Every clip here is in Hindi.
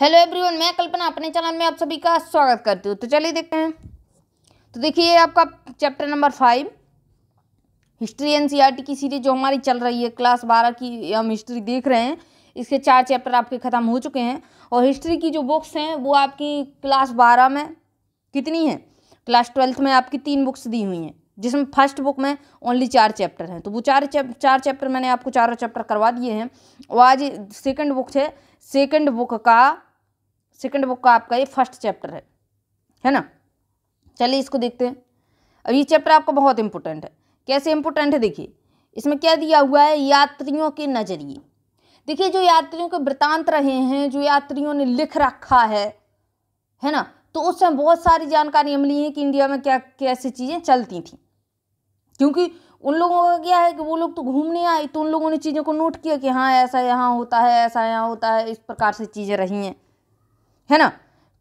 हेलो एवरीवन मैं कल्पना अपने चैनल में आप सभी का स्वागत करती हूँ तो चलिए देखते हैं तो देखिए आपका चैप्टर नंबर फाइव हिस्ट्री टी की सीरीज जो हमारी चल रही है क्लास बारह की हम हिस्ट्री देख रहे हैं इसके चार चैप्टर आपके ख़त्म हो चुके हैं और हिस्ट्री की जो बुक्स हैं वो आपकी क्लास बारह में कितनी हैं क्लास ट्वेल्थ में आपकी तीन बुक्स दी हुई हैं जिसमें फर्स्ट बुक में ओनली चार चैप्टर हैं तो वो चार चैप चार चैप्टर मैंने आपको चारों चैप्टर करवा दिए हैं और आज सेकंड बुक है सेकंड बुक का सेकंड बुक का आपका ये फर्स्ट चैप्टर है है ना चलिए इसको देखते हैं अब ये चैप्टर आपका बहुत इंपॉर्टेंट है कैसे इंपॉर्टेंट है देखिए इसमें क्या दिया हुआ है यात्रियों के नज़रिए देखिए जो यात्रियों के वृतांत रहे हैं जो यात्रियों ने लिख रखा है है ना तो उस समय बहुत सारी जानकारियाँ मिली हैं कि इंडिया में क्या कैसी चीज़ें चलती थी क्योंकि उन लोगों का क्या है कि वो लोग तो घूमने आए तो उन लोगों ने चीज़ों को नोट किया कि हाँ ऐसा यहाँ होता है ऐसा यहाँ होता है इस प्रकार से चीज़ें रही हैं है ना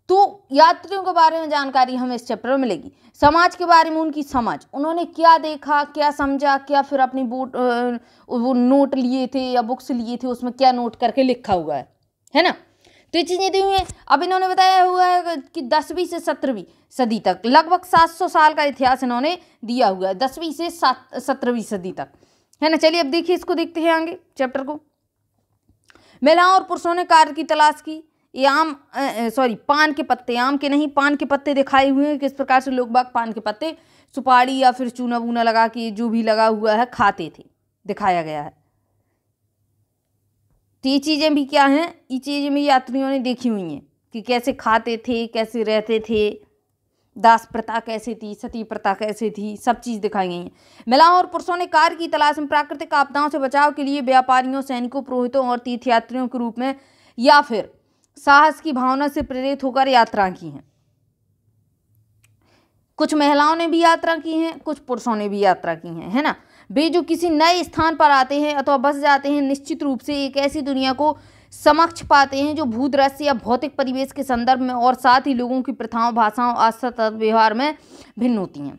तो यात्रियों के बारे में जानकारी हमें इस चैप्टर में मिलेगी समाज के बारे में उनकी समझ उन्होंने क्या देखा क्या समझा क्या फिर अपनी बोट वो नोट लिए थे या बुक्स लिए थे उसमें क्या नोट करके लिखा हुआ है है ना तो ये चीज़ें दी हुई हैं अब इन्होंने बताया हुआ है कि दसवीं से सत्रहवीं सदी तक लगभग सात सौ साल का इतिहास इन्होंने दिया हुआ है दसवीं से सात सत्रहवीं सदी तक है ना चलिए अब देखिए इसको देखते हैं आगे चैप्टर को महिलाओं और पुरुषों ने कार्य की तलाश की आम सॉरी पान के पत्ते आम के नहीं पान के पत्ते दिखाए हुए हैं किस प्रकार से लोग बाग पान के पत्ते सुपारी या फिर चूना वूना लगा के जो भी लगा हुआ है खाते थे दिखाया गया है तो ये चीज़ें भी क्या हैं ये चीज़ें भी यात्रियों ने देखी हुई हैं कि कैसे खाते थे कैसे रहते थे दास प्रथा कैसे थी सती प्रथा कैसे थी सब चीज़ दिखाई गई है महिलाओं और पुरुषों ने कार की तलाश में प्राकृतिक आपदाओं से बचाव के लिए व्यापारियों सैनिकों पुरोहितों और तीर्थयात्रियों के रूप में या फिर साहस की भावना से प्रेरित होकर यात्रा की हैं कुछ महिलाओं ने भी यात्रा की है कुछ पुरुषों ने भी यात्रा की है है ना वे जो किसी नए स्थान पर आते हैं अथवा बस जाते हैं निश्चित रूप से एक ऐसी दुनिया को समक्ष पाते हैं जो भूत या भौतिक परिवेश के संदर्भ में और साथ ही लोगों की प्रथाओं भाषाओं आस्था तथा व्यवहार में भिन्न होती हैं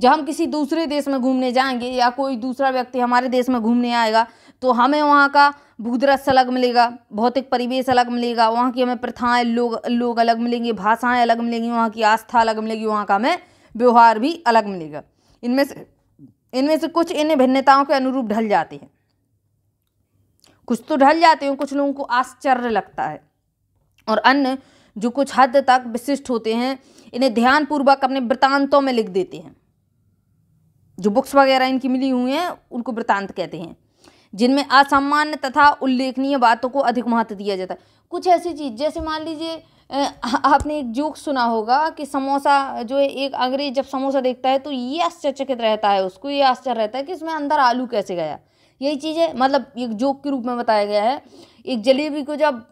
जब हम किसी दूसरे देश में घूमने जाएंगे या कोई दूसरा व्यक्ति हमारे देश में घूमने आएगा तो हमें वहाँ का भूदरस अलग मिलेगा भौतिक परिवेश अलग मिलेगा वहाँ की हमें प्रथाएं लोग लोग अलग मिलेंगे भाषाएं अलग मिलेंगी वहाँ की आस्था अलग मिलेगी वहाँ का हमें व्यवहार भी अलग मिलेगा इनमें से इनमें से कुछ इन भिन्नताओं के अनुरूप ढल जाते हैं कुछ तो ढल जाते हैं कुछ लोगों को आश्चर्य लगता है और अन्य जो कुछ हद तक विशिष्ट होते हैं इन्हें ध्यानपूर्वक अपने वृतांतों में लिख देते हैं जो बुक्स वगैरह इनकी मिली हुई हैं उनको वृतांत कहते हैं जिनमें असामान्य तथा उल्लेखनीय बातों को अधिक महत्व दिया जाता है कुछ ऐसी चीज़ जैसे मान लीजिए आपने एक जोक सुना होगा कि समोसा जो है एक अंग्रेज जब समोसा देखता है तो ये आश्चर्यचकित रहता है उसको ये आश्चर्य रहता है कि इसमें अंदर आलू कैसे गया यही चीज़ है मतलब एक जोक के रूप में बताया गया है एक जलेबी को जब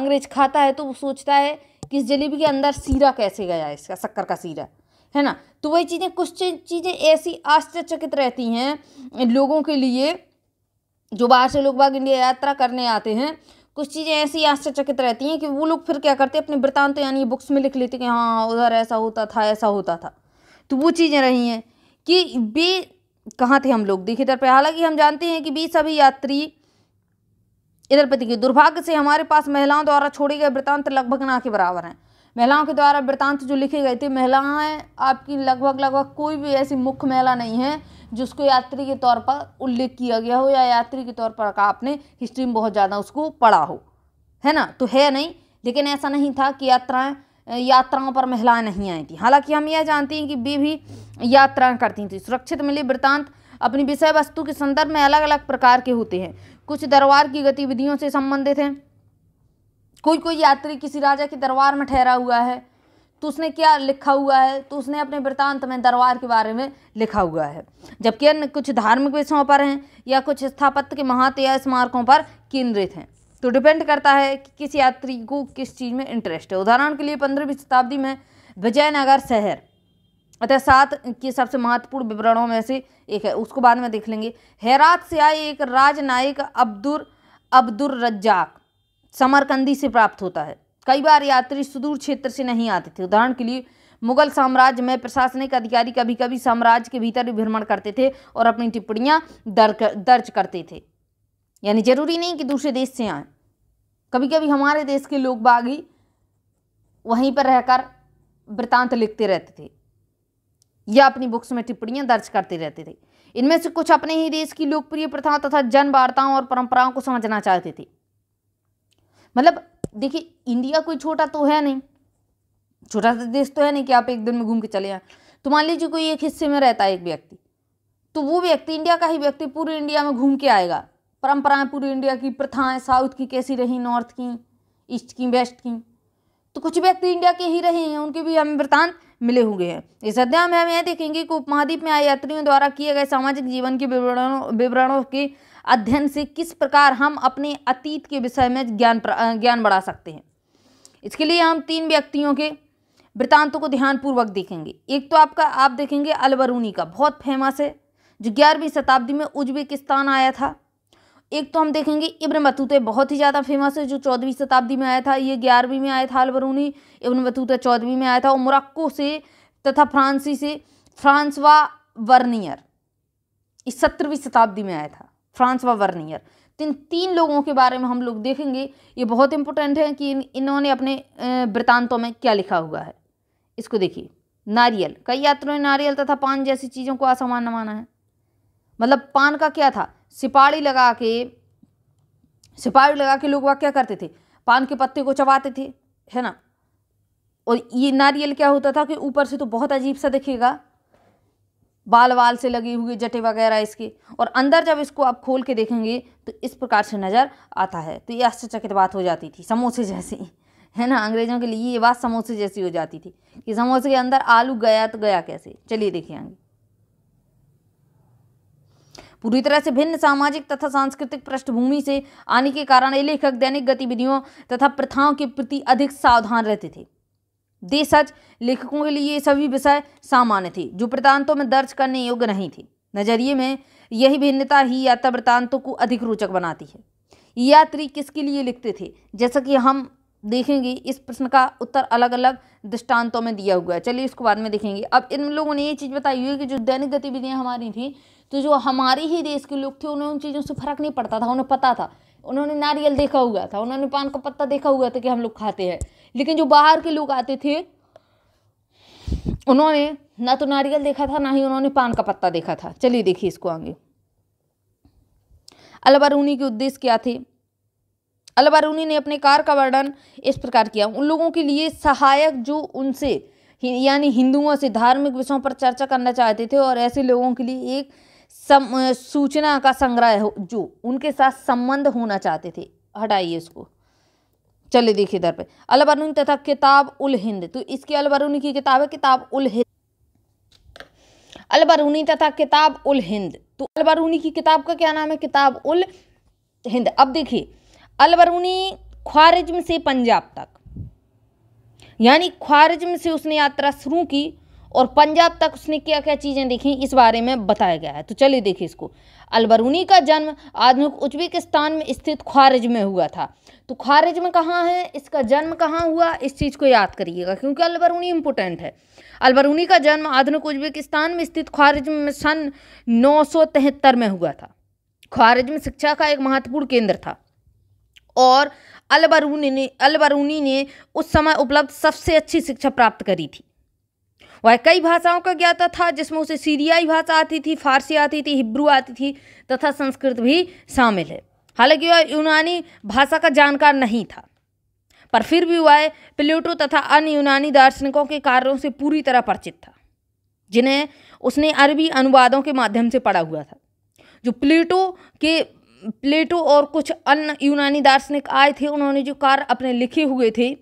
अंग्रेज खाता है तो वो सोचता है कि इस जलेबी के अंदर सीरा कैसे गया है इसका शक्कर का सीरा है ना तो वही चीज़ें कुछ चीज़ें ऐसी आश्चर्यचकित रहती हैं लोगों के लिए जो बाहर से लोग बाग इंडिया यात्रा करने आते हैं कुछ चीज़ें ऐसी आश्चर्यचकित रहती हैं कि वो लोग फिर क्या करते हैं अपने वृतांत तो यानी बुक्स में लिख लेते कि हाँ उधर ऐसा होता था ऐसा होता था तो वो चीज़ें रही हैं कि वे कहाँ थे हम लोग देखिए इधर पर हालांकि हम जानते हैं कि वे सभी यात्री इधर पर देखिए दुर्भाग्य से हमारे पास महिलाओं द्वारा छोड़े गए वृतांत लगभग ना के बराबर हैं महिलाओं के द्वारा वृतांत जो लिखे गए थे महिलाएं आपकी लगभग लगभग कोई भी ऐसी मुख्य महिला नहीं है जिसको यात्री के तौर पर उल्लेख किया गया हो या यात्री के तौर पर आपने हिस्ट्री में बहुत ज़्यादा उसको पढ़ा हो है ना तो है नहीं लेकिन ऐसा नहीं था कि यात्राएं यात्राओं पर महिलाएं नहीं आई थी हालांकि हम यह जानते हैं कि वे भी यात्राएं करती थी सुरक्षित मिले वृतांत अपनी विषय वस्तु के संदर्भ में अलग अलग प्रकार के होते हैं कुछ दरबार की गतिविधियों से संबंधित हैं कोई कोई यात्री किसी राजा के दरबार में ठहरा हुआ है तो उसने क्या लिखा हुआ है तो उसने अपने वृतांत में दरबार के बारे में लिखा हुआ है जबकि अन्य कुछ धार्मिक विषयों पर हैं या कुछ स्थापत्य के महत्व या स्मारकों पर केंद्रित हैं तो डिपेंड करता है कि किस यात्री को किस चीज़ में इंटरेस्ट है उदाहरण के लिए पंद्रहवीं शताब्दी में विजयनगर शहर अतः सात के सबसे महत्वपूर्ण विवरणों में से एक है उसको बाद में देख लेंगे हैरात से आए एक राजनायक अब्दुर अब्दुर रज्जाक समरकंदी से प्राप्त होता है कई बार यात्री सुदूर क्षेत्र से नहीं आते थे उदाहरण के लिए मुगल साम्राज्य में प्रशासनिक अधिकारी कभी कभी साम्राज्य के भीतर भी भ्रमण करते थे और अपनी टिप्पणियाँ दर्ज करते थे यानी जरूरी नहीं कि दूसरे देश से आए कभी कभी हमारे देश के लोग बागी वहीं पर रहकर वृतांत लिखते रहते थे या अपनी बुक्स में टिप्पणियां दर्ज करते रहते थे इनमें से कुछ अपने ही देश की लोकप्रिय प्रथाओं तथा जन वार्ताओं और परंपराओं को समझना चाहते थे मतलब देखिए इंडिया कोई छोटा तो है नहीं छोटा सा देश तो है नहीं कि आप एक दिन में घूम के चले आए तो मान लीजिए कोई एक हिस्से में रहता है एक व्यक्ति तो वो व्यक्ति इंडिया का ही व्यक्ति पूरे इंडिया में घूम के आएगा परंपराएं पूरी इंडिया की प्रथाएं साउथ की कैसी रही नॉर्थ की ईस्ट की वेस्ट की तो कुछ व्यक्ति इंडिया के ही रहे हैं उनके भी हमें वृतान मिले हुए हैं इस अध्याय में हम यह देखेंगे कि उपमहाद्वीप में आए यात्रियों द्वारा किए गए सामाजिक जीवन के विवरणों विवरणों के अध्ययन से किस प्रकार हम अपने अतीत के विषय में ज्ञान ज्ञान बढ़ा सकते हैं इसके लिए हम तीन व्यक्तियों के वृतांतों को ध्यानपूर्वक देखेंगे एक तो आपका आप देखेंगे अलबरूनी का बहुत फेमस है जो ग्यारहवीं शताब्दी में उज्बेकिस्तान आया था एक तो हम देखेंगे इब्न बतूते बहुत ही ज़्यादा फेमस है जो चौदहवीं शताब्दी में आया था ये ग्यारहवीं में आया था अलबरूनी इब्न बतूते चौदहवीं में आया था और मोरक्को से तथा फ्रांसी से फ्रांसवा वर्नियर इस सत्रहवीं शताब्दी में आया था फ्रांस व वर्नियर तो इन तीन लोगों के बारे में हम लोग देखेंगे ये बहुत इंपॉर्टेंट है कि इन, इन्होंने अपने वृतांतों में क्या लिखा हुआ है इसको देखिए नारियल कई यात्रियों ने नारियल तथा पान जैसी चीज़ों को असामान्य माना है मतलब पान का क्या था सिपाही लगा के सिपाही लगा के लोग वह क्या करते थे पान के पत्ते को चबाते थे है ना और ये नारियल क्या होता था कि ऊपर से तो बहुत अजीब सा दिखेगा बाल वाल से लगी हुई जटे वगैरह इसकी और अंदर जब इसको आप खोल के देखेंगे तो इस प्रकार से नज़र आता है तो ये आश्चर्यचकित बात हो जाती थी समोसे जैसी है ना अंग्रेजों के लिए ये बात समोसे जैसी हो जाती थी कि समोसे के अंदर आलू गया तो गया कैसे चलिए देखिए आगे पूरी तरह से भिन्न सामाजिक तथा सांस्कृतिक पृष्ठभूमि से आने के कारण ये लेखक दैनिक गतिविधियों तथा प्रथाओं के प्रति अधिक सावधान रहते थे दे सच लेखकों के लिए ये सभी विषय सामान्य थे जो वृतांतों में दर्ज करने योग्य नहीं थे नजरिए में यही भिन्नता ही यात्रा वृतांतों को अधिक रोचक बनाती है यात्री किसके लिए लिखते थे जैसा कि हम देखेंगे इस प्रश्न का उत्तर अलग अलग दृष्टांतों में दिया हुआ है चलिए इसको बाद में देखेंगे अब इन लोगों ने ये चीज़ बताई हुई है कि जो दैनिक गतिविधियाँ हमारी थी तो जो हमारे ही देश के लोग थे उन्हें उन चीज़ों से फर्क नहीं पड़ता था उन्हें पता था उन्होंने नारियल देखा हुआ था उन्होंने पान का पत्ता देखा हुआ था कि हम लोग खाते हैं लेकिन जो बाहर के लोग आते थे उन्होंने ना तो नारियल देखा था ना ही उन्होंने पान का पत्ता देखा था चलिए देखिए इसको आगे अलबरूनी के उद्देश्य क्या थे अलबरूनी ने अपने कार का वर्णन इस प्रकार किया उन लोगों के लिए सहायक जो उनसे यानी हिंदुओं से धार्मिक विषयों पर चर्चा करना चाहते थे और ऐसे लोगों के लिए एक सम, सूचना का संग्रह हो जो उनके साथ संबंध होना चाहते थे हटाइए इसको चलिए देखिए इधर पे अल तथा किताब उल हिंद तो इसकी अलबरूनी की किताब है किताब उल हिंद अलबरूनी तथा किताब उल हिंद तो अलबरूनी की किताब का क्या नाम है किताब उल हिंद अब देखिए अलबरूनी ख्वारिज्म से पंजाब तक यानी ख्वारिज्म से उसने यात्रा शुरू की और पंजाब तक उसने क्या क्या चीज़ें देखी इस बारे में बताया गया है तो चलिए देखिए इसको अलबरूनी का जन्म आधुनिक उज्बेकिस्तान में स्थित ख्वारिज में हुआ था तो खारिज में कहाँ है इसका जन्म कहाँ हुआ इस चीज़ को याद करिएगा क्योंकि अलबरूनी इम्पोर्टेंट है अलबरूनी का जन्म आधुनिक उज्बेकिस्तान में स्थित ख्वारिज में सन नौ में हुआ था ख्वारिज में शिक्षा का एक महत्वपूर्ण केंद्र था और अलबरूनी ने अलबरूनी ने उस समय उपलब्ध सबसे अच्छी शिक्षा प्राप्त करी थी वह कई भाषाओं का ज्ञाता था जिसमें उसे सीरियाई भाषा आती थी फारसी आती थी हिब्रू आती थी तथा संस्कृत भी शामिल है हालांकि वह यूनानी भाषा का जानकार नहीं था पर फिर भी वह प्लेटो तथा अन्य यूनानी दार्शनिकों के कार्यों से पूरी तरह परिचित था जिन्हें उसने अरबी अनुवादों के माध्यम से पढ़ा हुआ था जो प्लेटो के प्लेटो और कुछ अन्य यूनानी दार्शनिक आए थे उन्होंने जो कार्य अपने लिखे हुए थे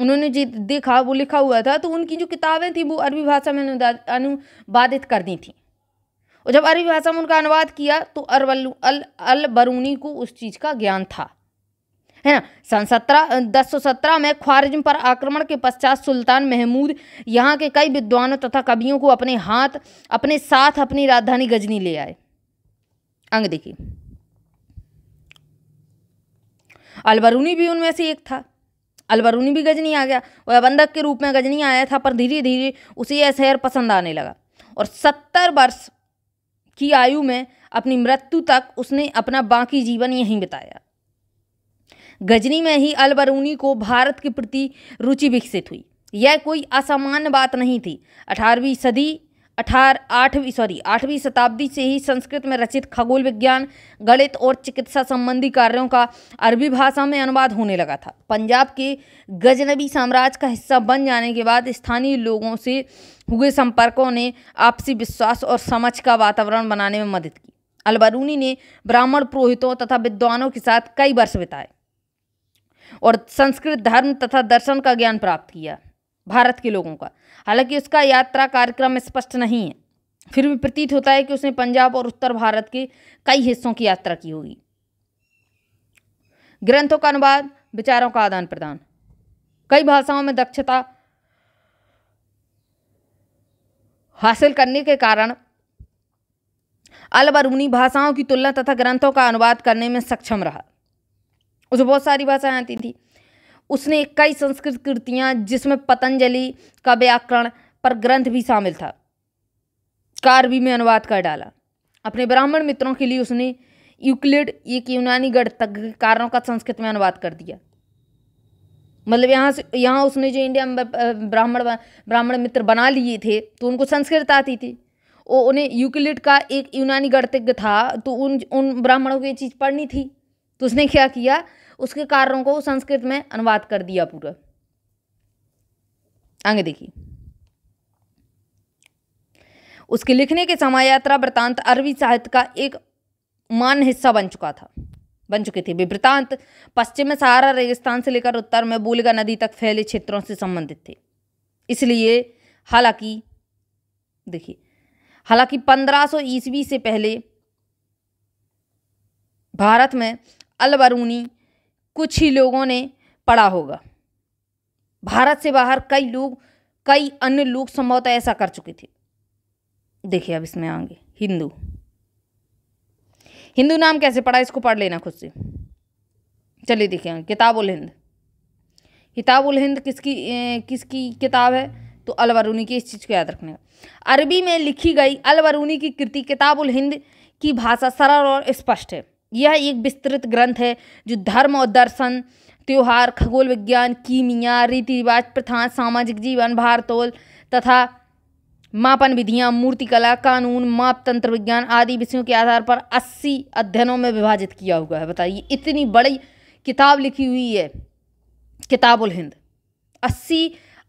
उन्होंने जी देखा वो लिखा हुआ था तो उनकी जो किताबें थी वो अरबी भाषा में अनुवादित कर दी थी और जब अरबी भाषा में उनका अनुवाद किया तो अरवल अल अल बरूनी को उस चीज़ का ज्ञान था है ना सन सत्रह दस सौ सत्रह में ख्वारिजम पर आक्रमण के पश्चात सुल्तान महमूद यहाँ के कई विद्वानों तथा कवियों को अपने हाथ अपने साथ अपनी राजधानी गजनी ले आए अंग देखिए अलबरूनी भी उनमें से एक था अलबरूनी भी गजनी आ गया वह बंधक के रूप में गजनी आया था पर धीरे धीरे उसे यह शहर पसंद आने लगा और सत्तर वर्ष की आयु में अपनी मृत्यु तक उसने अपना बाकी जीवन यहीं बिताया गजनी में ही अलबरूनी को भारत के प्रति रुचि विकसित हुई यह कोई असामान्य बात नहीं थी अठारहवीं सदी अठार आठवीं सॉरी आठवीं शताब्दी से ही संस्कृत में रचित खगोल विज्ञान गणित और चिकित्सा संबंधी कार्यों का अरबी भाषा में अनुवाद होने लगा था पंजाब के गजनबी साम्राज्य का हिस्सा बन जाने के बाद स्थानीय लोगों से हुए संपर्कों ने आपसी विश्वास और समझ का वातावरण बनाने में मदद की अलबरूनी ने ब्राह्मण पुरोहितों तथा विद्वानों के साथ कई वर्ष बिताए और संस्कृत धर्म तथा दर्शन का ज्ञान प्राप्त किया भारत के लोगों का हालांकि उसका यात्रा कार्यक्रम स्पष्ट नहीं है फिर भी प्रतीत होता है कि उसने पंजाब और उत्तर भारत के कई हिस्सों की यात्रा की होगी ग्रंथों का अनुवाद विचारों का आदान प्रदान कई भाषाओं में दक्षता हासिल करने के कारण अलबरूनी भाषाओं की तुलना तथा ग्रंथों का अनुवाद करने में सक्षम रहा उसे बहुत सारी भाषाएं आती थी उसने कई संस्कृत कृतियाँ जिसमें पतंजलि का व्याकरण पर ग्रंथ भी शामिल था कारवी में अनुवाद कर डाला अपने ब्राह्मण मित्रों के लिए उसने यूक्लिड एक यूनानी गढ़ तक कारणों का संस्कृत में अनुवाद कर दिया मतलब यहाँ से यहाँ उसने जो इंडिया में ब्राह्मण ब्राह्मण मित्र बना लिए थे तो उनको संस्कृत आती थी और उन्हें यूक्लिड का एक यूनानी गणतज्ञ था तो उन उन ब्राह्मणों को ये चीज़ पढ़नी थी तो उसने क्या किया उसके कारणों को संस्कृत में अनुवाद कर दिया पूरा आगे देखिए उसके लिखने के समय यात्रा वृतांत अरबी साहित्य का एक मान हिस्सा बन चुका था बन चुके थे वृतांत पश्चिम में सहारा रेगिस्तान से लेकर उत्तर में बोलगा नदी तक फैले क्षेत्रों से संबंधित थे इसलिए हालांकि देखिए हालांकि 1500 ईस्वी से पहले भारत में अलबरूनी कुछ ही लोगों ने पढ़ा होगा भारत से बाहर कई लोग कई अन्य लोग संभवतः ऐसा कर चुके थे देखिए अब इसमें आएंगे हिंदू हिंदू नाम कैसे पढ़ा इसको पढ़ लेना खुद से चलिए देखिए आगे किताबुल हिंद किताबुल हिंद किसकी ए, किसकी किताब है तो अलवरूनी की इस चीज़ को याद रखने का अरबी में लिखी गई अलवरूनी की कृति किताबुल हिंद की भाषा सरल और स्पष्ट है यह एक विस्तृत ग्रंथ है जो धर्म और दर्शन त्यौहार खगोल विज्ञान कीमिया रीति रिवाज प्रथा सामाजिक जीवन भारतोल तथा मापन विधियां मूर्तिकला कानून माप तंत्र विज्ञान आदि विषयों के आधार पर 80 अध्ययनों में विभाजित किया हुआ है बताइए इतनी बड़ी किताब लिखी हुई है किताबुल हिंद 80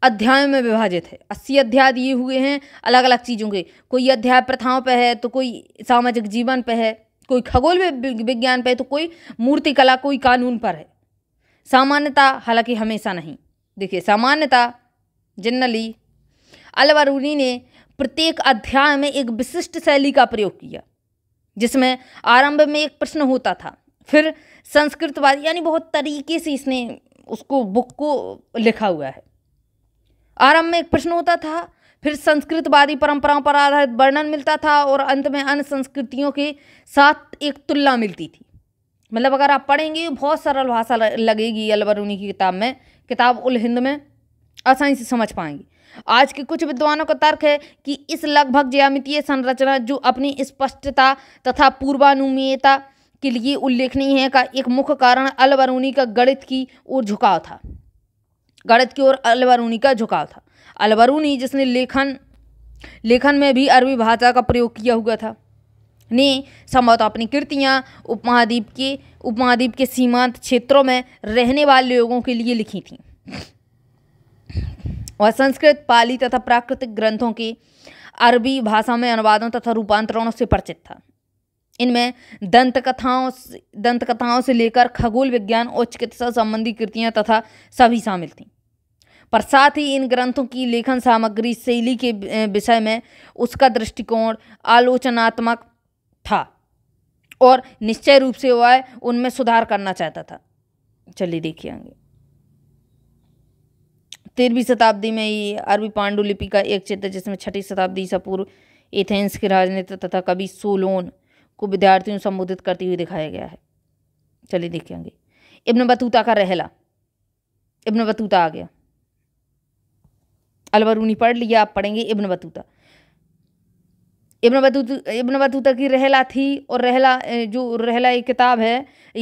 अध्यायों में विभाजित है अस्सी अध्याय दिए हुए हैं अलग अलग चीज़ों के कोई अध्याय प्रथाओं पर है तो कोई सामाजिक जीवन पर है कोई खगोल विज्ञान पर तो कोई मूर्तिकला कोई कानून पर है सामान्यता हालांकि हमेशा नहीं देखिए सामान्यता जनरली अलवरूनी ने प्रत्येक अध्याय में एक विशिष्ट शैली का प्रयोग किया जिसमें आरंभ में एक प्रश्न होता था फिर संस्कृतवाद यानी बहुत तरीके से इसने उसको बुक को लिखा हुआ है आरंभ में एक प्रश्न होता था फिर संस्कृतवादी परंपराओं पर आधारित वर्णन मिलता था और अंत में अन्य संस्कृतियों के साथ एक तुलना मिलती थी मतलब अगर आप पढ़ेंगे बहुत सरल भाषा लगेगी अलबरूनी की किताब में किताब उल हिंद में आसानी से समझ पाएंगे आज के कुछ विद्वानों का तर्क है कि इस लगभग ज्यामितीय संरचना जो अपनी स्पष्टता तथा पूर्वानुमीयता के लिए उल्लेखनीय है का एक मुख्य कारण अलबरूनी का गणित की ओर झुकाव था गणित की ओर अलबरूनी का झुकाव था अलबरूनी जिसने लेखन लेखन में भी अरबी भाषा का प्रयोग किया हुआ था ने संभवतः अपनी कृतियाँ उपमहाद्वीप के उपमहाद्वीप के सीमांत क्षेत्रों में रहने वाले लोगों के लिए लिखी थीं और संस्कृत पाली तथा प्राकृतिक ग्रंथों के अरबी भाषा में अनुवादों तथा रूपांतरणों से परिचित था इनमें दंतकथाओं दंतकथाओं से लेकर खगोल विज्ञान और चिकित्सा संबंधी कृतियाँ तथा सभी शामिल थीं पर साथ ही इन ग्रंथों की लेखन सामग्री शैली के विषय में उसका दृष्टिकोण आलोचनात्मक था और निश्चय रूप से वह उनमें सुधार करना चाहता था चलिए देखिए आगे तेरहवीं शताब्दी में ये अरबी पांडुलिपि का एक चित्र जिसमें छठी शताब्दी ईसा पूर्व एथेंस के राजनेता तथा कवि सोलोन को विद्यार्थियों संबोधित करते हुए दिखाया गया है चलिए देखेंगे इब्न बतूता का रहला इब्न बतूता आ गया अलबरूनी पढ़ लिया आप पढ़ेंगे इब्न बतूता इब्न बतूत इब्न बतूता की रहला थी और रहला जो रहला एक किताब है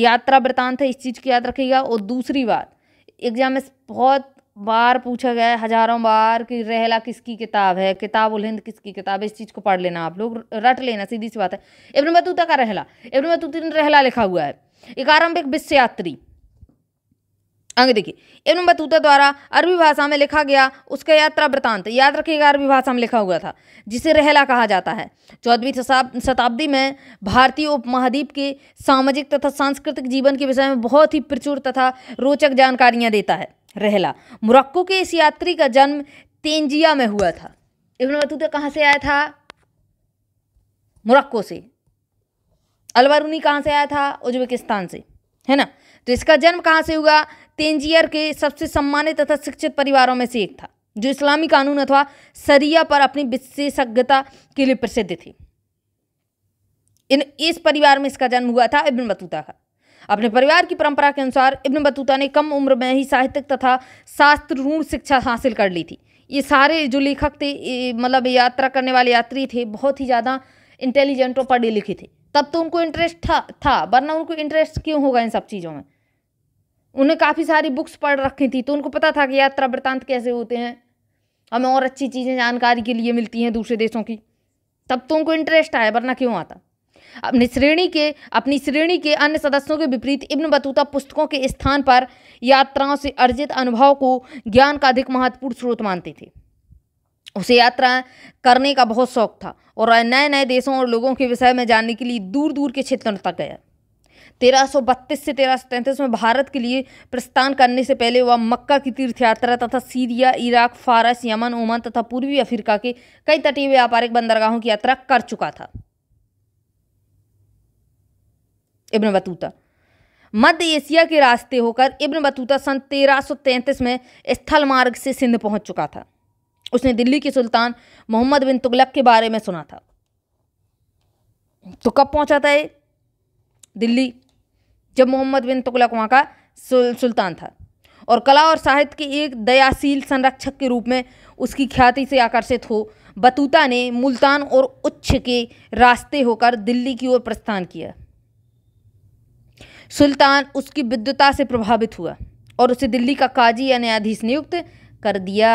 यात्रा वृतांत है इस चीज़ की याद रखिएगा और दूसरी बात एग्जाम में बहुत बार पूछा गया है हजारों बार कि रहला किसकी किताब है किताब उल हिंद किसकी किताब है इस चीज़ को पढ़ लेना आप लोग रट लेना सीधी सी बात है इब्न बतूता का रहला इब्न बतूती ने रहला लिखा हुआ है एक आरंभिक विश्व यात्री आगे देखिए एवं बतूता द्वारा अरबी भाषा में लिखा गया उसका यात्रा वृतांत याद रखिएगा अरबी भाषा में लिखा हुआ था जिसे रहला कहा जाता है चौदहवीं शताब्दी में भारतीय उपमहाद्वीप के सामाजिक तथा सांस्कृतिक जीवन के विषय में बहुत ही प्रचुर तथा रोचक जानकारियां देता है रहला मोरक्को के इस यात्री का जन्म तेंजिया में हुआ था इबन बतूता कहाँ से आया था मुरक्को से अलवरूनी कहाँ से आया था उज्बेकिस्तान से है ना तो इसका जन्म कहाँ से हुआ तेंजियर के सबसे सम्मानित तथा शिक्षित परिवारों में से एक था जो इस्लामी कानून अथवा सरिया पर अपनी विशेषज्ञता के लिए प्रसिद्ध थी इन इस परिवार में इसका जन्म हुआ था इब्न बतूता का अपने परिवार की परंपरा के अनुसार इब्न बतूता ने कम उम्र में ही साहित्यिक तथा शास्त्र रूढ़ शिक्षा हासिल कर ली थी ये सारे जो लेखक थे मतलब यात्रा करने वाले यात्री थे बहुत ही ज़्यादा इंटेलिजेंट और पढ़े लिखे थे तब तो उनको इंटरेस्ट था था वरना उनको इंटरेस्ट क्यों होगा इन सब चीज़ों में उन्हें काफ़ी सारी बुक्स पढ़ रखी थी तो उनको पता था कि यात्रा वृतांत कैसे होते हैं हमें और अच्छी चीज़ें जानकारी के लिए मिलती हैं दूसरे देशों की तब तो उनको इंटरेस्ट आया वरना क्यों आता अपनी श्रेणी के अपनी श्रेणी के अन्य सदस्यों के विपरीत इब्न बतूता पुस्तकों के स्थान पर यात्राओं से अर्जित अनुभव को ज्ञान का अधिक महत्वपूर्ण स्रोत मानते थे उसे यात्रा करने का बहुत शौक था और नए नए देशों और लोगों के विषय में जानने के लिए दूर दूर के क्षेत्रों तक गया तेरह सौ बत्तीस से तेरह सौ तैंतीस में भारत के लिए प्रस्थान करने से पहले वह मक्का की तीर्थ यात्रा तथा सीरिया इराक फारस यमन ओमान तथा पूर्वी अफ्रीका के कई तटीय व्यापारिक बंदरगाहों की यात्रा कर चुका था इब्न बतूता मध्य एशिया के रास्ते होकर इब्न बतूता सन 1333 में स्थल मार्ग से सिंध पहुंच चुका था उसने दिल्ली के सुल्तान मोहम्मद बिन तुगलक के बारे में सुना था तो कब पहुंचा था ये दिल्ली जब मोहम्मद बिन तुगलक वहाँ का सुल, सुल्तान था और कला और साहित्य के एक दयाशील संरक्षक के रूप में उसकी ख्याति से आकर्षित हो बतूता ने मुल्तान और उच्च के रास्ते होकर दिल्ली की ओर प्रस्थान किया सुल्तान उसकी विद्वता से प्रभावित हुआ और उसे दिल्ली का काजी या न्यायाधीश नियुक्त कर दिया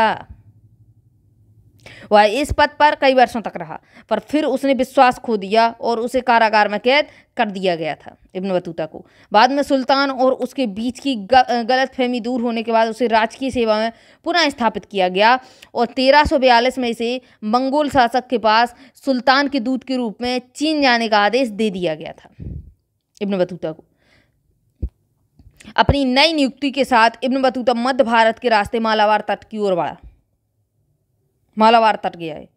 वह इस पद पर कई वर्षों तक रहा पर फिर उसने विश्वास खो दिया और उसे कारागार में कैद कर दिया गया था इब्न बतूता को बाद में सुल्तान और उसके बीच की गलत फहमी दूर होने के बाद उसे राजकीय सेवा में पुनः स्थापित किया गया और तेरह में इसे मंगोल शासक के पास सुल्तान के दूत के रूप में चीन जाने का आदेश दे दिया गया था इब्न बतूता को अपनी नई नियुक्ति के साथ इब्न बतूता मध्य भारत के रास्ते मालावार तट की ओर बढ़ा मालावार तट गया है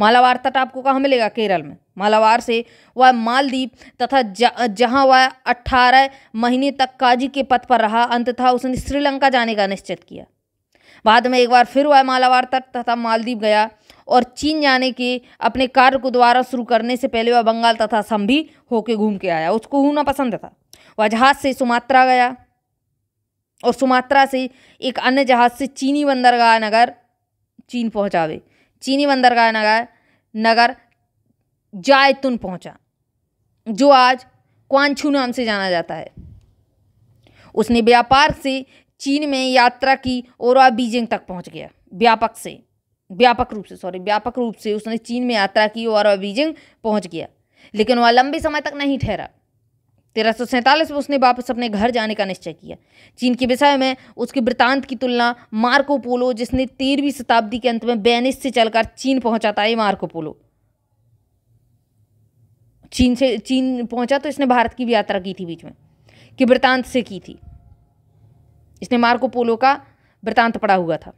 मालावार तट आपको कहाँ मिलेगा केरल में मालावार से वह मालदीप तथा जहाँ वह अट्ठारह महीने तक काजी के पद पर रहा अंततः उसने श्रीलंका जाने का निश्चित किया बाद में एक बार फिर वह मालावार तट तथा मालदीप गया और चीन जाने के अपने कार्य को दोबारा शुरू करने से पहले वह बंगाल तथा संभी होके घूम के आया उसको घूमना पसंद था वह जहाज़ से सुमात्रा गया और सुमात्रा से एक अन्य जहाज़ से चीनी बंदरगाह नगर चीन पहुंचावे चीनी बंदरगाह नगर नगर जायतुन पहुंचा जो आज क्वांछू नाम से जाना जाता है उसने व्यापार से चीन में यात्रा की और वह बीजिंग तक पहुंच गया व्यापक से व्यापक रूप से सॉरी व्यापक रूप से उसने चीन में यात्रा की और वह बीजिंग पहुंच गया लेकिन वह लंबे समय तक नहीं ठहरा तेरह सौ सैंतालीस में उसने वापस अपने घर जाने का निश्चय किया चीन के विषय में उसके वृतांत की तुलना मार्को पोलो जिसने तेरहवीं शताब्दी के अंत में बेनिस से चलकर चीन पहुंचा था ये मार्को पोलो चीन से चीन पहुंचा तो इसने भारत की भी यात्रा की थी बीच में कि वृतांत से की थी इसने मार्को पोलो का वृतांत पड़ा हुआ था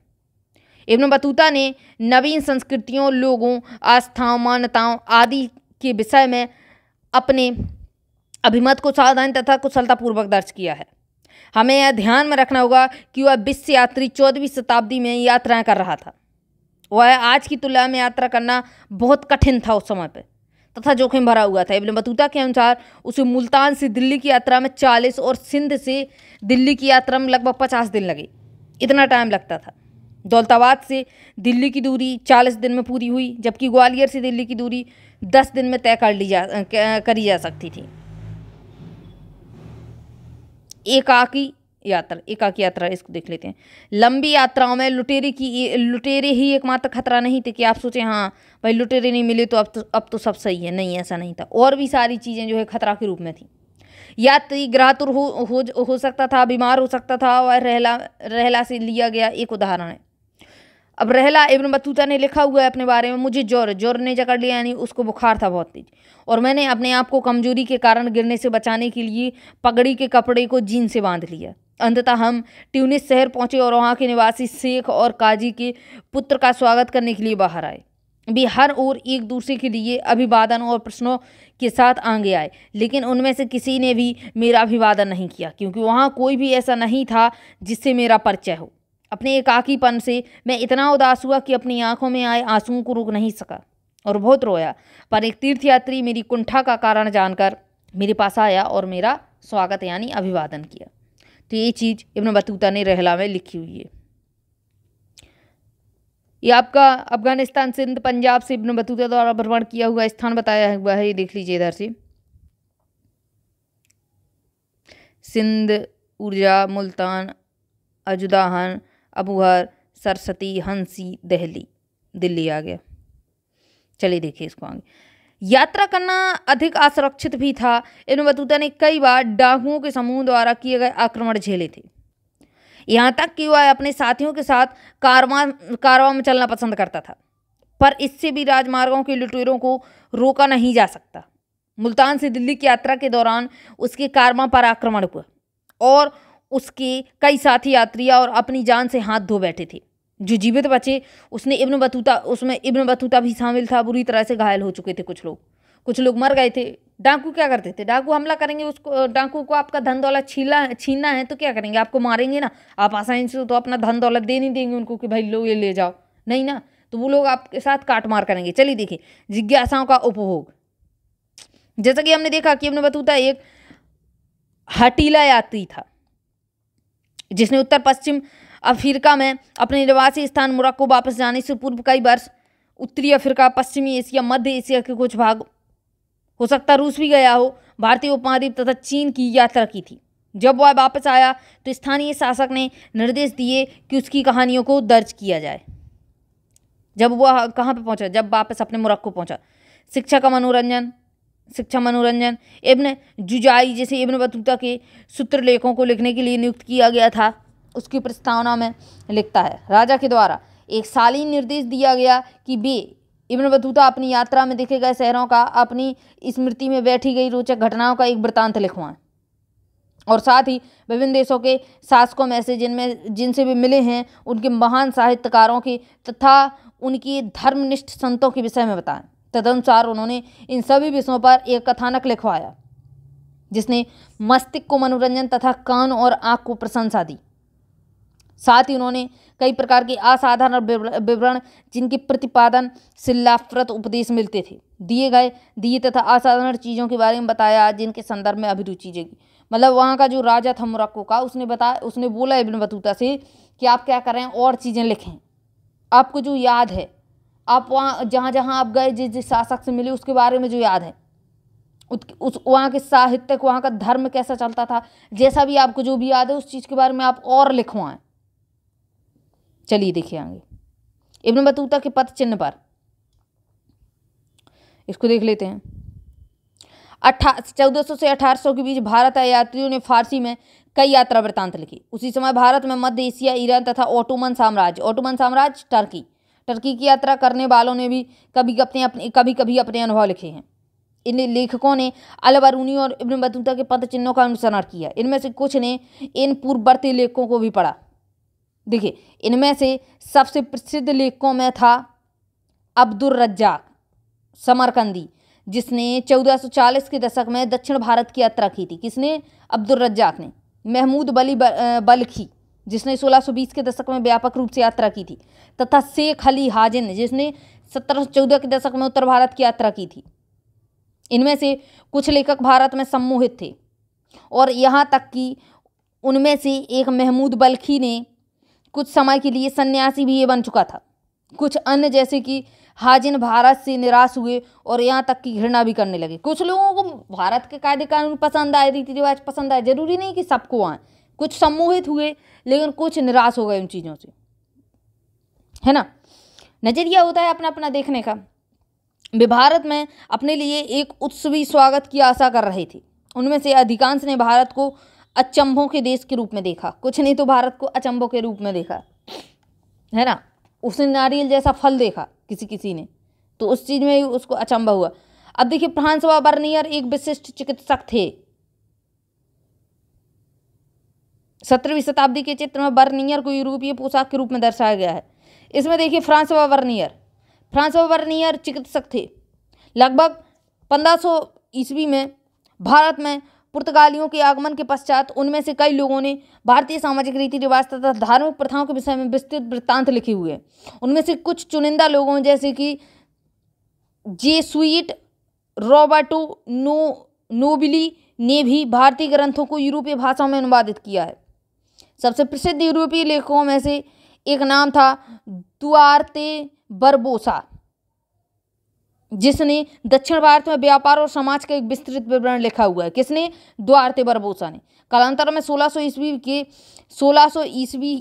इब्न बतूता ने नवीन संस्कृतियों लोगों आस्थाओं मान्यताओं आदि के विषय में अपने अभिमत को सावधानी तथा कुशलतापूर्वक दर्ज किया है हमें यह ध्यान में रखना होगा कि वह विश्व यात्री चौदहवीं शताब्दी में यात्राएं कर रहा था वह आज की तुलना में यात्रा करना बहुत कठिन था उस समय पर तथा जोखिम भरा हुआ था इबन बतूता के अनुसार उसे मुल्तान से दिल्ली की यात्रा में चालीस और सिंध से दिल्ली की यात्रा में लगभग पचास दिन लगे इतना टाइम लगता था दौलताबाद से दिल्ली की दूरी चालीस दिन में पूरी हुई जबकि ग्वालियर से दिल्ली की दूरी दस दिन में तय कर ली जा करी जा सकती थी एकाकी यात्रा एकाकी यात्रा इसको देख लेते हैं लंबी यात्राओं में लुटेरे की लुटेरे ही एकमात्र खतरा नहीं थे कि आप सोचें हाँ भाई लुटेरे नहीं मिले तो अब तो अब तो सब सही है नहीं ऐसा नहीं था और भी सारी चीज़ें जो है खतरा के रूप में थी यात्री ग्राहतुर तो हो, हो हो सकता था बीमार हो सकता था और रहला रहला से लिया गया एक उदाहरण है अब रहला इब्न बतूता ने लिखा हुआ है अपने बारे में मुझे जोर जोर ने जकड़ लिया यानी उसको बुखार था बहुत तेज और मैंने अपने आप को कमजोरी के कारण गिरने से बचाने के लिए पगड़ी के कपड़े को जीन से बांध लिया अंततः हम ट्यूनिस शहर पहुंचे और वहाँ के निवासी शेख और काजी के पुत्र का स्वागत करने के लिए बाहर आए भी हर और एक दूसरे के लिए अभिवादन और प्रश्नों के साथ आगे आए लेकिन उनमें से किसी ने भी मेरा अभिवादन नहीं किया क्योंकि वहाँ कोई भी ऐसा नहीं था जिससे मेरा परिचय हो अपने एकाकीपन से मैं इतना उदास हुआ कि अपनी आंखों में आए आंसुओं को रोक नहीं सका और बहुत रोया पर एक तीर्थयात्री मेरी कुंठा का कारण जानकर मेरे पास आया और मेरा स्वागत यानी अभिवादन किया तो ये चीज़ इब्न बतूता ने रहला में लिखी हुई है ये आपका अफगानिस्तान सिंध पंजाब से इब्न बतूता द्वारा भ्रमण किया हुआ स्थान बताया हुआ है ये देख लीजिए इधर से सिंध ऊर्जा मुल्तान अजुदाहन अबूहर सरस्वती हंसी दहली दिल्ली आ गया चलिए देखिए इसको आगे यात्रा करना अधिक असुरक्षित भी था इन बतूता ने कई बार डाकुओं के समूह द्वारा किए गए आक्रमण झेले थे यहाँ तक कि वह अपने साथियों के साथ कारवा कारवा में चलना पसंद करता था पर इससे भी राजमार्गों के लुटेरों को रोका नहीं जा सकता मुल्तान से दिल्ली की यात्रा के दौरान उसके कारवा पर आक्रमण हुआ और उसके कई साथी यात्री और अपनी जान से हाथ धो बैठे थे जो जीवित बचे उसने इब्न बतूता उसमें इब्न बतूता भी शामिल था बुरी तरह से घायल हो चुके थे कुछ लोग कुछ लोग मर गए थे डाकू क्या करते थे डाकू हमला करेंगे उसको डाकू को आपका धन दौलत छीला छीनना है तो क्या करेंगे आपको मारेंगे ना आप आसानी से तो अपना धन दौलत दे नहीं देंगे उनको कि भाई लो ये ले जाओ नहीं ना तो वो लोग आपके साथ काट मार करेंगे चलिए देखिए जिज्ञासाओं का उपभोग जैसा कि हमने देखा कि हमने बतूता एक हटीला यात्री था जिसने उत्तर पश्चिम अफ्रीका में अपने निवासी स्थान मोरक्को वापस जाने से पूर्व कई वर्ष उत्तरी अफ्रीका पश्चिमी एशिया मध्य एशिया के कुछ भाग हो सकता रूस भी गया हो भारतीय उपमहाद्वीप तथा चीन की यात्रा की थी जब वह वापस आया तो स्थानीय शासक ने निर्देश दिए कि उसकी कहानियों को दर्ज किया जाए जब वह कहाँ पर पहुँचा जब वापस अपने मोरक्को पहुँचा शिक्षा का मनोरंजन शिक्षा मनोरंजन इब्न जुजाई जैसे इब्न बतूता के सूत्र लेखों को लिखने के लिए नियुक्त किया गया था उसकी प्रस्तावना में लिखता है राजा के द्वारा एक सालीन निर्देश दिया गया कि वे इब्न बतूता अपनी यात्रा में देखे गए शहरों का अपनी स्मृति में बैठी गई रोचक घटनाओं का एक वृत्तांत लिखवाएं और साथ ही विभिन्न देशों के शासकों में से जिनमें जिनसे भी मिले हैं उनके महान साहित्यकारों के तथा उनकी धर्मनिष्ठ संतों के विषय में बताएं तदनुसार उन्होंने इन सभी विषयों पर एक कथानक लिखवाया जिसने मस्तिष्क को मनोरंजन तथा कान और आँख को प्रशंसा दी साथ ही उन्होंने कई प्रकार के असाधारण विवरण जिनके प्रतिपादन शिलाफ्रत उपदेश मिलते थे दिए गए दिए तथा असाधारण चीज़ों के बारे में बताया जिनके संदर्भ में अभिरुचि जगी मतलब वहाँ का जो राजा था मुरक्को का उसने बताया उसने बोला इब्न बतूता से कि आप क्या करें और चीज़ें लिखें आपको जो याद है आप वहाँ जहाँ जहाँ आप गए जिस जिस शासक से मिले उसके बारे में जो याद है उस वहाँ के साहित्य वहाँ का धर्म कैसा चलता था जैसा भी आपको जो भी याद है उस चीज़ के बारे में आप और लिखवाएं चलिए देखिए आगे इब्न बतूता के पद चिन्ह पर इसको देख लेते हैं अट्ठा चौदह सौ से अठारह सौ के बीच भारत आए यात्रियों ने फारसी में कई यात्रा वृत्तांत लिखी उसी समय भारत में मध्य एशिया ईरान तथा ओटोमन साम्राज्य ओटोमन साम्राज्य टर्की टर्की की यात्रा करने वालों ने भी कभी अपने अपने कभी कभी अपने अनुभव लिखे हैं इन लेखकों ने अलबरूनी और इब्न बतूता के पद चिन्हों का अनुसरण किया इनमें से कुछ ने इन पूर्ववर्ती लेखकों को भी पढ़ा देखिए इनमें से सबसे प्रसिद्ध लेखकों में था अब्दुल रज्जाक समरकंदी जिसने 1440 के दशक में दक्षिण भारत की यात्रा की थी किसने अब्दुल रज्जाक ने महमूद बली बल्खी जिसने 1620 के दशक में व्यापक रूप से यात्रा की थी तथा शेख अली हाजिन जिसने 1714 के दशक में उत्तर भारत की यात्रा की थी इनमें से कुछ लेखक भारत में सम्मोहित थे और यहाँ तक कि उनमें से एक महमूद बल्खी ने कुछ समय के लिए सन्यासी भी ये बन चुका था कुछ अन्य जैसे कि हाजिन भारत से निराश हुए और यहाँ तक कि घृणा भी करने लगे कुछ लोगों को भारत के कायदे कानून पसंद आए रीति रिवाज पसंद आए जरूरी नहीं कि सबको आए कुछ सम्मोहित हुए लेकिन कुछ निराश हो गए उन चीज़ों से है ना नज़रिया होता है अपना अपना देखने का वे भारत में अपने लिए एक उत्सवी स्वागत की आशा कर रहे थे उनमें से अधिकांश ने भारत को अचंभों के देश के रूप में देखा कुछ नहीं तो भारत को अचंभों के रूप में देखा है ना उसने नारियल जैसा फल देखा किसी किसी ने तो उस चीज़ में उसको अचंभा हुआ अब देखिए फ्रांसवा बर्नियर एक विशिष्ट चिकित्सक थे सत्रहवीं शताब्दी के चित्र में बर्नियर को यूरोपीय पोशाक के रूप में दर्शाया गया है इसमें देखिए फ्रांस फ्रांसवा वर्नियर व वर्नियर चिकित्सक थे लगभग 1500 ईस्वी में भारत में पुर्तगालियों के आगमन के पश्चात उनमें से कई लोगों ने भारतीय सामाजिक रीति रिवाज तथा धार्मिक प्रथाओं के विषय में विस्तृत वृत्तांत लिखे हुए हैं उनमें से कुछ चुनिंदा लोगों जैसे कि जे स्वीट रॉबर्टो नो नोबिली ने भी भारतीय ग्रंथों को यूरोपीय भाषाओं में अनुवादित किया है सबसे प्रसिद्ध यूरोपीय लेखकों में से एक नाम था दुआरते बरबोसा जिसने दक्षिण भारत में व्यापार और समाज का एक विस्तृत विवरण लिखा हुआ है किसने द्वारते बरबोसा ने कालांतर में 1600 ईस्वी के 1600 ईस्वी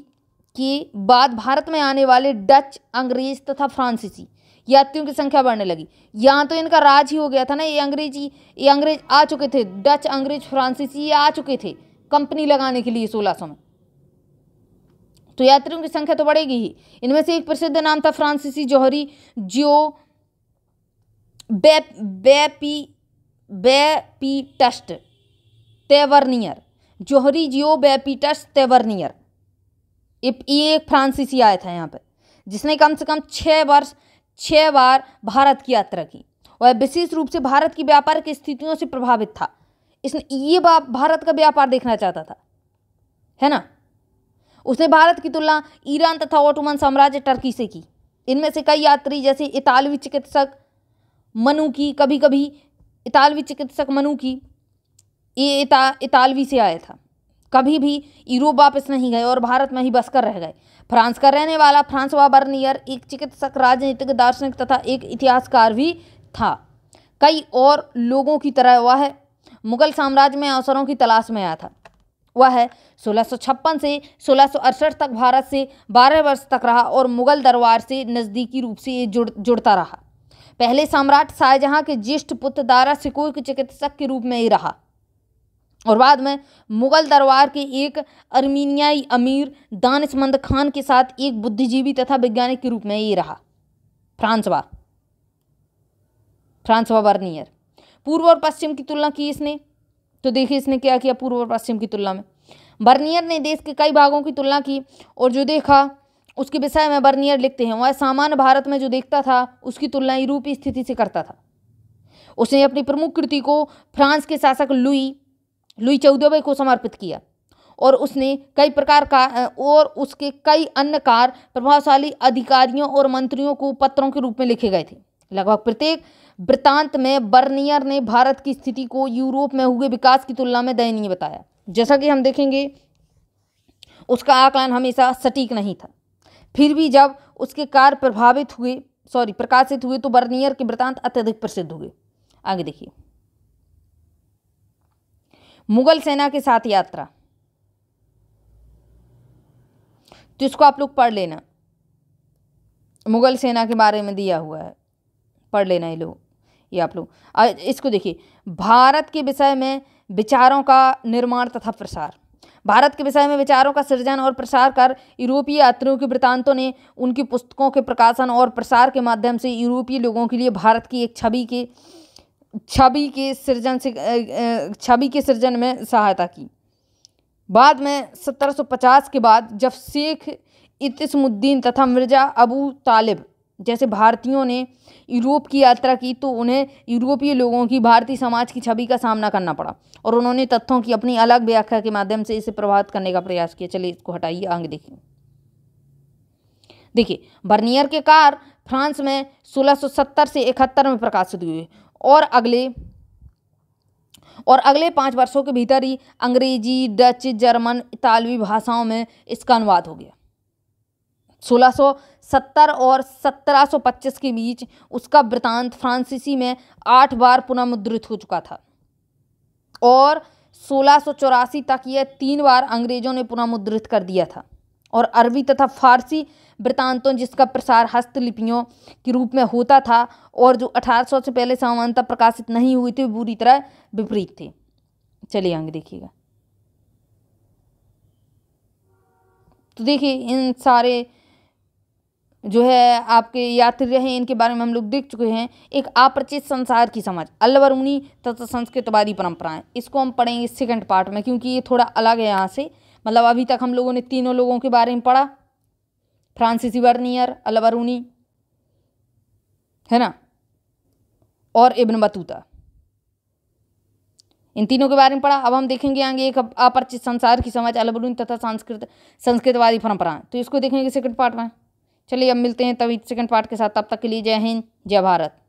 के बाद भारत में आने वाले डच अंग्रेज तथा फ्रांसीसी यात्रियों की संख्या बढ़ने लगी यहाँ तो इनका राज ही हो गया था ना ये अंग्रेजी ये अंग्रेज आ चुके थे डच अंग्रेज फ्रांसीसी ये आ चुके थे कंपनी लगाने के लिए सोलह में तो यात्रियों की संख्या तो बढ़ेगी ही इनमें से एक प्रसिद्ध नाम था फ्रांसीसी जौहरी जियो बेप बेपी बेपीटस्ट तेवरनियर जौहरी जियो बेपीटस्ट तेवरनियर ये एक फ्रांसीसी आया था यहाँ पर जिसने कम से कम छः वर्ष छः बार भारत की यात्रा की वह विशेष रूप से भारत की व्यापार की स्थितियों से प्रभावित था इसने ये भारत का व्यापार देखना चाहता था है ना उसने भारत की तुलना ईरान तथा ओटोमन साम्राज्य टर्की से की इनमें से कई यात्री जैसे इतालवी चिकित्सक मनु की कभी कभी इतालवी चिकित्सक मनु की ये इता, इतालवी से आया था कभी भी यूरोप वापस नहीं गए और भारत में ही बसकर रह गए फ्रांस का रहने वाला फ्रांसवा बर्नियर एक चिकित्सक राजनीतिक दार्शनिक तथा एक इतिहासकार भी था कई और लोगों की तरह वह मुगल साम्राज्य में अवसरों की तलाश में आया था वह है सोलह से सोलह तक भारत से 12 वर्ष तक रहा और मुगल दरबार से नज़दीकी रूप से जुड़ जुड़ता रहा पहले सम्राट शाहजहाँ के ज्येष्ठ पुत्र दारा सिकोई के चिकित्सक के रूप में ही रहा और बाद में मुगल दरबार के एक अर्मीनियाई अमीर दानिशमंद खान के साथ एक बुद्धिजीवी तथा वैज्ञानिक के रूप में ये रहा फ्रांसवा फ्रांसवा बर्नियर पूर्व और पश्चिम की तुलना की इसने तो देखिए इसने क्या किया पूर्व और पश्चिम की तुलना में बर्नियर ने देश के कई भागों की तुलना की और जो देखा उसके विषय में बर्नियर लिखते हैं वह सामान्य भारत में जो देखता था उसकी तुलना यूरोपीय स्थिति से करता था उसने अपनी प्रमुख कृति को फ्रांस के शासक लुई लुई चौदहवें को समर्पित किया और उसने कई प्रकार का और उसके कई अन्य कार प्रभावशाली अधिकारियों और मंत्रियों को पत्रों के रूप में लिखे गए थे लगभग प्रत्येक वृतांत में बर्नियर ने भारत की स्थिति को यूरोप में हुए विकास की तुलना में दयनीय बताया जैसा कि हम देखेंगे उसका आकलन हमेशा सटीक नहीं था फिर भी जब उसके कार्य प्रभावित हुए सॉरी प्रकाशित हुए तो बर्नियर के वृतांत अत्यधिक प्रसिद्ध हुए आगे देखिए मुगल सेना के साथ यात्रा तो इसको आप लोग पढ़ लेना मुगल सेना के बारे में दिया हुआ है पढ़ लेना ये लोग ये आप लोग इसको देखिए भारत के विषय में विचारों का निर्माण तथा प्रसार भारत के विषय में विचारों का सृजन और प्रसार कर यूरोपीय यात्रियों के वृत्तांतों ने उनकी पुस्तकों के प्रकाशन और प्रसार के माध्यम से यूरोपीय लोगों के लिए भारत की एक छवि के छवि के सृजन से छवि के सृजन में सहायता की बाद में 1750 के बाद जब शेख इतिसमुद्दीन तथा मिर्जा अबू तालिब जैसे भारतीयों ने यूरोप की यात्रा की तो उन्हें यूरोपीय लोगों की भारतीय समाज की छवि का सामना करना पड़ा और उन्होंने तथ्यों की अपनी अलग व्याख्या के माध्यम से इसे प्रभावित करने का प्रयास किया चलिए इसको हटाइए आगे देखिए देखिए बर्नियर के कार फ्रांस में 1670 से इकहत्तर में प्रकाशित हुए और अगले और अगले पाँच वर्षों के भीतर ही अंग्रेजी डच जर्मन इतालवी भाषाओं में इसका अनुवाद हो गया सत्तर और पच्चीस के बीच उसका वृतांत फ्रांसीसी में आठ बार मुद्रित हो चुका था और सोलह तक यह तीन बार अंग्रेजों ने पुनर्मुद्रित कर दिया था और अरबी तथा फारसी वृतांतों जिसका प्रसार हस्तलिपियों के रूप में होता था और जो 1800 से पहले सामानता प्रकाशित नहीं हुई थी बुरी तरह विपरीत थे चलिए आगे देखिएगा तो देखिए इन सारे जो है आपके यात्री रहे इनके बारे में हम लोग देख चुके हैं एक अप्रचित संसार की समझ अल्लवरुणी तथा संस्कृतवादी परंपराएं इसको हम पढ़ेंगे सेकंड पार्ट में क्योंकि ये थोड़ा अलग है यहाँ से मतलब अभी तक हम लोगों ने तीनों लोगों के बारे में पढ़ा फ्रांसिसी वर्नियर अल्लवरुणी है ना और इब्न बतूता इन तीनों के बारे में पढ़ा अब हम देखेंगे आगे एक अपरिचित संसार की समझ अलबरून तथा संस्कृत संस्कृतवादी परंपराएं तो इसको देखेंगे सेकंड पार्ट में चलिए अब मिलते हैं तभी सेकंड पार्ट के साथ तब तक के लिए जय हिंद जय भारत